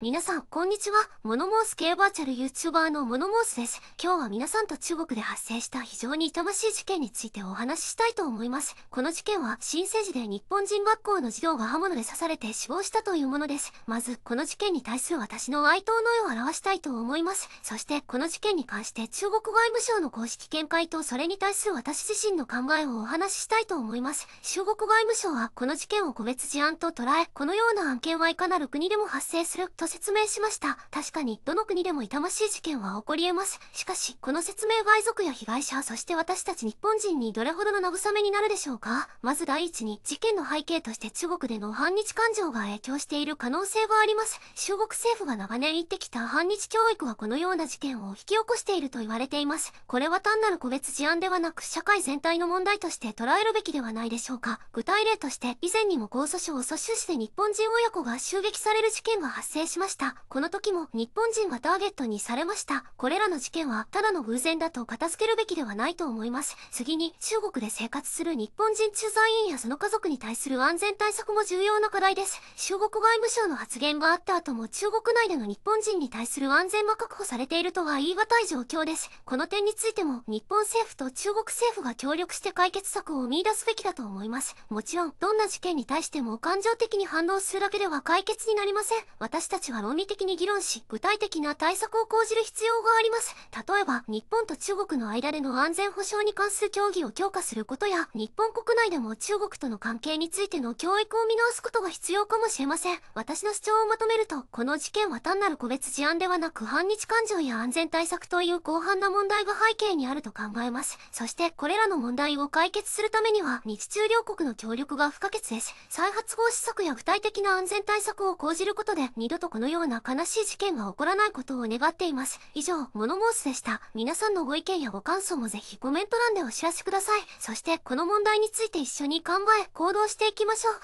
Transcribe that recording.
皆さん、こんにちは。モノモース系バーチャル YouTuber のモノモースです。今日は皆さんと中国で発生した非常に痛ましい事件についてお話ししたいと思います。この事件は、新生児で日本人学校の児童が刃物で刺されて死亡したというものです。まず、この事件に対する私の哀悼の意を表したいと思います。そして、この事件に関して中国外務省の公式見解とそれに対する私自身の考えをお話ししたいと思います。中国外務省は、この事件を個別事案と捉え、このような案件はいかなる国でも発生すると説明しました。確かに、どの国でも痛ましい事件は起こり得ます。しかし、この説明が遺族や被害者、そして私たち日本人にどれほどの慰めになるでしょうかまず第一に、事件の背景として中国での反日感情が影響している可能性があります。中国政府が長年言ってきた反日教育はこのような事件を引き起こしていると言われています。これは単なる個別事案ではなく、社会全体の問題として捉えるべきではないでしょうか。具体例として、以前にも訴訟を訴訟しで日本人親子が襲撃される事件が発生ししました。この時も日本人がターゲットにされました。これらの事件はただの偶然だと片付けるべきではないと思います。次に中国で生活する日本人駐在員やその家族に対する安全対策も重要な課題です。中国外務省の発言があった後も中国内での日本人に対する安全は確保されているとは言い難い状況です。この点についても日本政府と中国政府が協力して解決策を見出すべきだと思います。もちろん、どんな事件に対しても感情的に反応するだけでは解決になりません。私たち値は論理的に議論し、具体的な対策を講じる必要があります。例えば、日本と中国の間での安全保障に関する協議を強化することや、日本国内でも中国との関係についての教育を見直すことが必要かもしれません。私の主張をまとめると、この事件は単なる個別事案ではなく、反日感情や安全対策という広範な問題が背景にあると考えます。そして、これらの問題を解決するためには、日中両国の協力が不可欠です。再発防止策や具体的な安全対策を講じることで、二度とこのような悲しい事件が起こらないことを願っています。以上、モノモースでした。皆さんのご意見やご感想もぜひコメント欄でお知らせください。そして、この問題について一緒に考え、行動していきましょう。